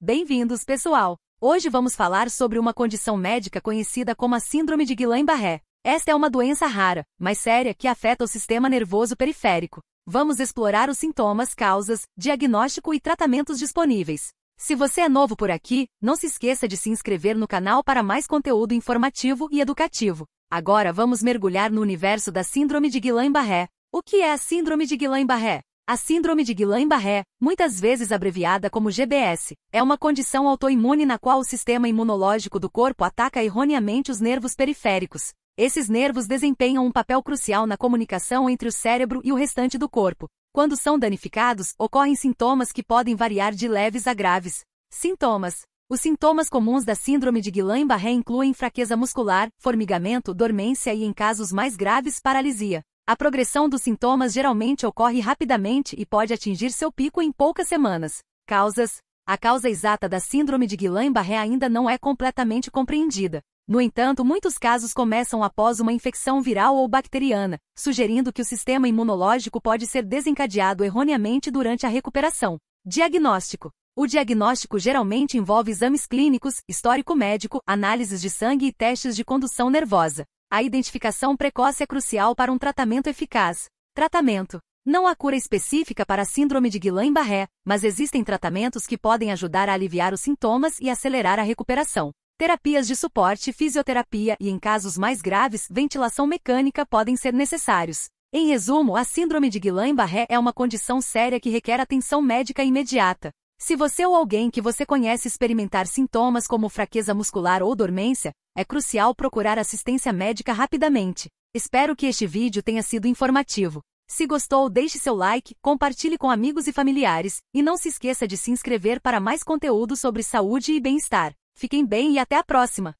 Bem-vindos, pessoal! Hoje vamos falar sobre uma condição médica conhecida como a Síndrome de Guillain-Barré. Esta é uma doença rara, mas séria, que afeta o sistema nervoso periférico. Vamos explorar os sintomas, causas, diagnóstico e tratamentos disponíveis. Se você é novo por aqui, não se esqueça de se inscrever no canal para mais conteúdo informativo e educativo. Agora vamos mergulhar no universo da Síndrome de Guillain-Barré. O que é a Síndrome de Guillain-Barré? A síndrome de Guillain-Barré, muitas vezes abreviada como GBS, é uma condição autoimune na qual o sistema imunológico do corpo ataca erroneamente os nervos periféricos. Esses nervos desempenham um papel crucial na comunicação entre o cérebro e o restante do corpo. Quando são danificados, ocorrem sintomas que podem variar de leves a graves. Sintomas: Os sintomas comuns da síndrome de Guillain-Barré incluem fraqueza muscular, formigamento, dormência e, em casos mais graves, paralisia. A progressão dos sintomas geralmente ocorre rapidamente e pode atingir seu pico em poucas semanas. Causas: A causa exata da síndrome de Guillain-Barré ainda não é completamente compreendida. No entanto, muitos casos começam após uma infecção viral ou bacteriana, sugerindo que o sistema imunológico pode ser desencadeado erroneamente durante a recuperação. Diagnóstico: O diagnóstico geralmente envolve exames clínicos, histórico médico, análises de sangue e testes de condução nervosa. A identificação precoce é crucial para um tratamento eficaz. Tratamento. Não há cura específica para a síndrome de Guillain-Barré, mas existem tratamentos que podem ajudar a aliviar os sintomas e acelerar a recuperação. Terapias de suporte, fisioterapia e, em casos mais graves, ventilação mecânica podem ser necessários. Em resumo, a síndrome de Guillain-Barré é uma condição séria que requer atenção médica imediata. Se você ou alguém que você conhece experimentar sintomas como fraqueza muscular ou dormência, é crucial procurar assistência médica rapidamente. Espero que este vídeo tenha sido informativo. Se gostou, deixe seu like, compartilhe com amigos e familiares, e não se esqueça de se inscrever para mais conteúdo sobre saúde e bem-estar. Fiquem bem e até a próxima!